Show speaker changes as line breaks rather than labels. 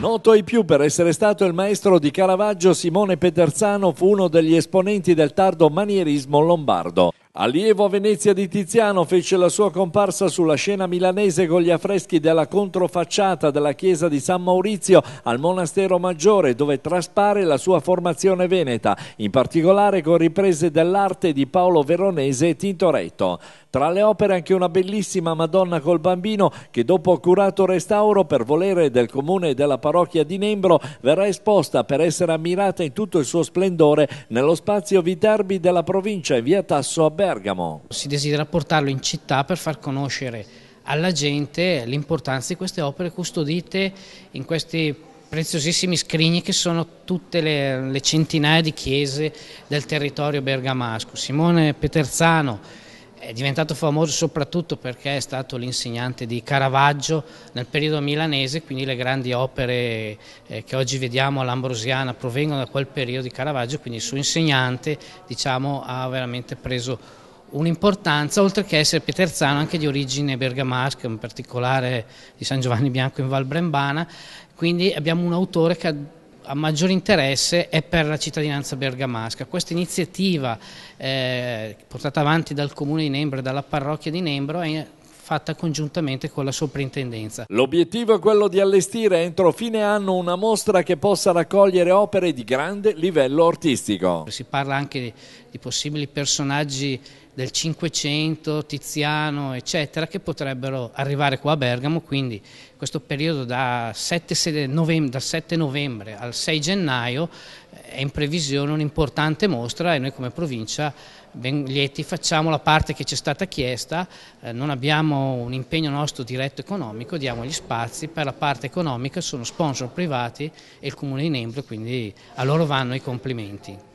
Noto ai più per essere stato il maestro di Caravaggio, Simone Peterzano fu uno degli esponenti del tardo manierismo lombardo. Allievo a Venezia di Tiziano fece la sua comparsa sulla scena milanese con gli affreschi della controfacciata della chiesa di San Maurizio al monastero maggiore dove traspare la sua formazione veneta, in particolare con riprese dell'arte di Paolo Veronese e Tintoretto. Tra le opere anche una bellissima Madonna col bambino che dopo curato restauro per volere del comune e della parrocchia di Nembro verrà esposta per essere ammirata in tutto il suo splendore nello spazio Viterbi della provincia in via Tasso a Bergamo Bergamo. Si
desidera portarlo in città per far conoscere alla gente l'importanza di queste opere custodite in questi preziosissimi scrigni che sono tutte le, le centinaia di chiese del territorio bergamasco. Simone Peterzano è diventato famoso soprattutto perché è stato l'insegnante di Caravaggio nel periodo milanese, quindi le grandi opere eh, che oggi vediamo all'Ambrosiana provengono da quel periodo di Caravaggio, quindi il suo insegnante diciamo, ha veramente preso un'importanza, oltre che essere pieterzano, anche di origine bergamasca, in particolare di San Giovanni Bianco in Val Brembana, quindi abbiamo un autore che ha, ha maggior interesse è per la cittadinanza bergamasca. Questa iniziativa eh, portata avanti dal comune di Nembro e dalla parrocchia di Nembro è fatta congiuntamente con la soprintendenza.
L'obiettivo è quello di allestire entro fine anno una mostra che possa raccogliere opere di grande livello artistico. Si parla anche di possibili personaggi del Cinquecento,
Tiziano, eccetera, che potrebbero arrivare qua a Bergamo, quindi questo periodo da 7 novembre, dal 7 novembre al 6 gennaio è in previsione un'importante mostra e noi come provincia ben lieti facciamo la parte che ci è stata chiesta, eh, non abbiamo un impegno nostro diretto economico, diamo gli spazi per la parte economica, sono sponsor privati e il Comune di Nembro, quindi a loro vanno i complimenti.